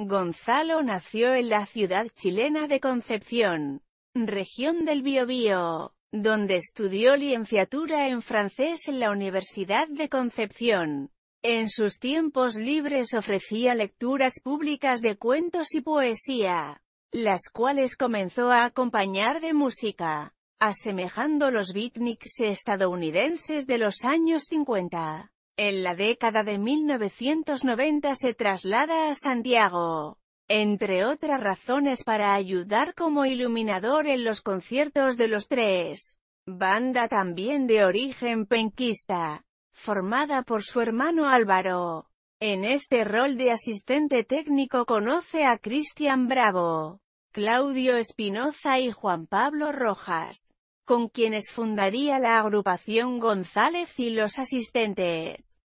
Gonzalo nació en la ciudad chilena de Concepción, región del Biobío, donde estudió licenciatura en francés en la Universidad de Concepción. En sus tiempos libres ofrecía lecturas públicas de cuentos y poesía, las cuales comenzó a acompañar de música, asemejando los beatniks estadounidenses de los años 50. En la década de 1990 se traslada a Santiago, entre otras razones para ayudar como iluminador en los conciertos de los tres. Banda también de origen penquista, formada por su hermano Álvaro. En este rol de asistente técnico conoce a Cristian Bravo, Claudio Espinoza y Juan Pablo Rojas con quienes fundaría la agrupación González y los asistentes.